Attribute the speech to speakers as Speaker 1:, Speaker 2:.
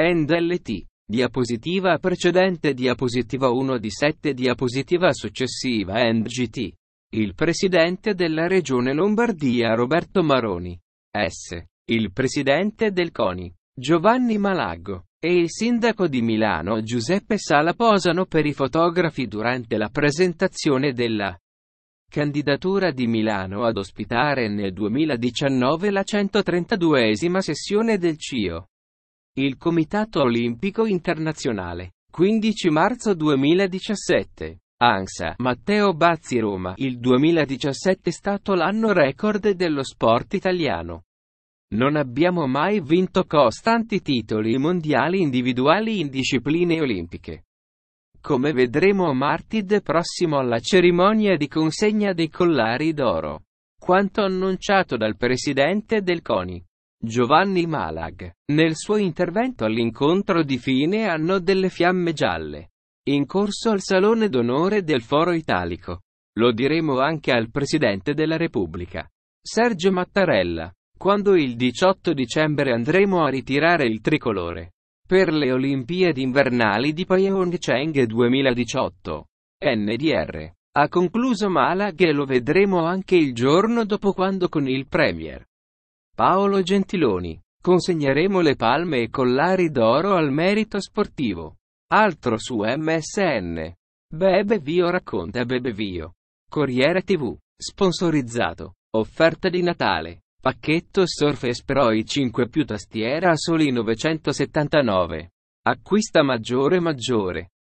Speaker 1: End LT. Diapositiva precedente diapositiva 1 di 7 diapositiva successiva End GT. Il presidente della regione Lombardia Roberto Maroni. S. Il presidente del CONI Giovanni Malago e il sindaco di Milano Giuseppe Sala posano per i fotografi durante la presentazione della candidatura di Milano ad ospitare nel 2019 la 132esima sessione del CIO. Il Comitato Olimpico Internazionale. 15 marzo 2017. ANSA, Matteo Bazzi Roma. Il 2017 è stato l'anno record dello sport italiano. Non abbiamo mai vinto costanti titoli mondiali individuali in discipline olimpiche. Come vedremo martedì prossimo alla cerimonia di consegna dei collari d'oro. Quanto annunciato dal presidente del CONI. Giovanni Malag, nel suo intervento all'incontro di fine anno delle fiamme gialle, in corso al Salone d'Onore del Foro Italico. Lo diremo anche al Presidente della Repubblica, Sergio Mattarella, quando il 18 dicembre andremo a ritirare il tricolore. Per le Olimpiadi invernali di Pyeongchang 2018. NDR. Ha concluso Malag e lo vedremo anche il giorno dopo quando con il Premier. Paolo Gentiloni. Consegneremo le palme e collari d'oro al merito sportivo. Altro su MSN. Bebevio racconta Bebevio. Corriere TV. Sponsorizzato. Offerta di Natale. Pacchetto Surface Pro i5 più tastiera a soli 979. Acquista maggiore maggiore.